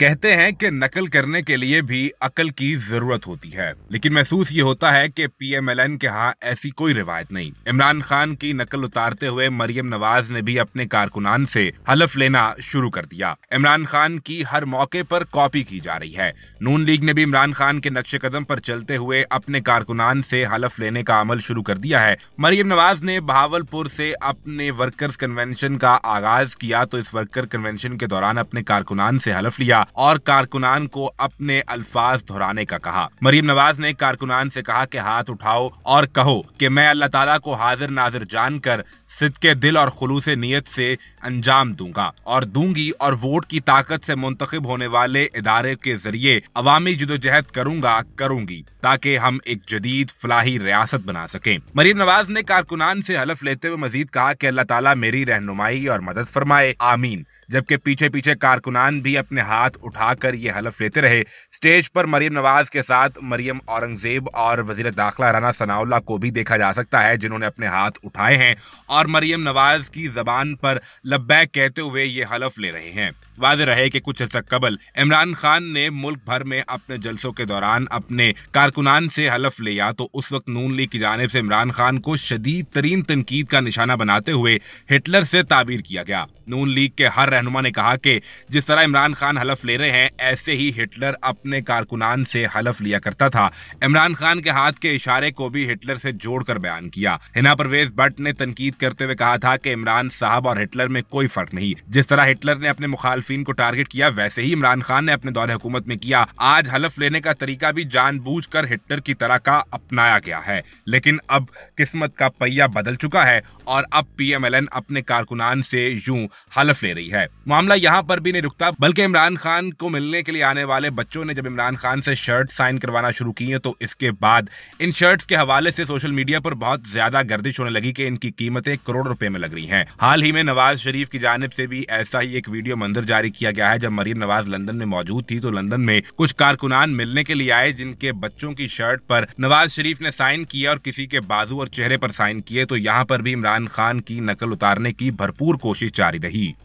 कहते हैं कि नकल करने के लिए भी अकल की जरूरत होती है लेकिन महसूस ये होता है कि पीएमएलएन के यहाँ ऐसी कोई रिवायत नहीं इमरान खान की नकल उतारते हुए मरियम नवाज ने भी अपने कारकुनान से हलफ लेना शुरू कर दिया इमरान खान की हर मौके पर कॉपी की जा रही है नून लीग ने भी इमरान खान के नक्शे कदम पर चलते हुए अपने कारकुनान से हलफ लेने का अमल शुरू कर दिया है मरियम नवाज ने बहावलपुर से अपने वर्कर्स कन्वेंशन का आगाज किया तो इस वर्कर कन्वेंशन के दौरान अपने कारकुनान से हलफ लिया और कारकुनान को अपने अल्फाज दोहराने का कहा मरीम नवाज ने कारकुनान से कहा कि हाथ उठाओ और कहो कि मैं अल्लाह ताला को हाजिर नाजिर जानकर सिद के दिल और खलूस नीयत से अंजाम दूंगा और दूंगी और वोट की ताकत से मुंतखब होने वाले इदारे के जरिए अवामी जदोजहद करूंगा करूंगी ताकि हम एक जदीद फलाही रियासत बना सके मरीम नवाज ने कारकुनान से हलफ लेते हुए मजीद कहा कि अल्लाह ताला मेरी रहनुमाई और मदद फरमाए आमीन जबकि पीछे पीछे कारकुनान भी अपने हाथ उठाकर ये हलफ लेते रहे स्टेज पर मरीम नवाज के साथ मरीम औरंगजेब और वजीर दाखिला राना सनाउल्ला को भी देखा जा सकता है जिन्होंने अपने हाथ उठाए हैं और और मरियम नवाज की जबान पर लब्बैक कहते हुए ये हलफ ले रहे हैं वाद रहे कि कुछ अर्सा कबल इमरान खान ने मुल्क भर में अपने जलसों के दौरान अपने कारकुनान से हलफ लिया तो उस वक्त नून लीग की जानब से इमरान खान को शदीद तरीन तनकीद का निशाना बनाते हुए हिटलर से ताबीर किया गया नून लीग के हर रहनुमा ने कहा कि जिस तरह इमरान खान हलफ ले रहे हैं ऐसे ही हिटलर अपने कारकुनान से हलफ लिया करता था इमरान खान के हाथ के इशारे को भी हिटलर से जोड़कर बयान किया हिना परवेज भट्ट ने तनकीद करते हुए कहा था कि इमरान साहब और हिटलर में कोई फर्क नहीं जिस तरह हिटलर ने अपने मुखाल मुखालफी को टारगेट किया वैसे ही इमरान खान ने अपने दौरे हुकूमत में किया आज हलफ लेने का तरीका भी कर हिटलर की तरह का अपनाया गया है लेकिन अब किस्मत का पहिया बदल चुका है और अब पीएमएलएन अपने कारकुनान से यूं हलफ ले रही है मामला यहाँ पर भी नहीं रुकता बल्कि इमरान खान को मिलने के लिए आने वाले बच्चों ने जब इमरान खान से शर्ट साइन करवाना शुरू की है तो इसके बाद इन शर्ट के हवाले से सोशल मीडिया पर बहुत ज्यादा गर्दिश होने लगी कि इनकी कीमतें करोड़ रुपए में लग रही हैं हाल ही में नवाज शरीफ की जानब से भी ऐसा ही एक वीडियो मंदिर जारी किया गया है जब मरीम नवाज लंदन में मौजूद थी तो लंदन में कुछ कारकुनान मिलने के लिए आए जिनके बच्चों की शर्ट पर नवाज शरीफ ने साइन किया और किसी के बाजू और चेहरे पर साइन किए तो यहाँ पर भी इमरान खान की नकल उतारने की भरपूर कोशिश जारी रही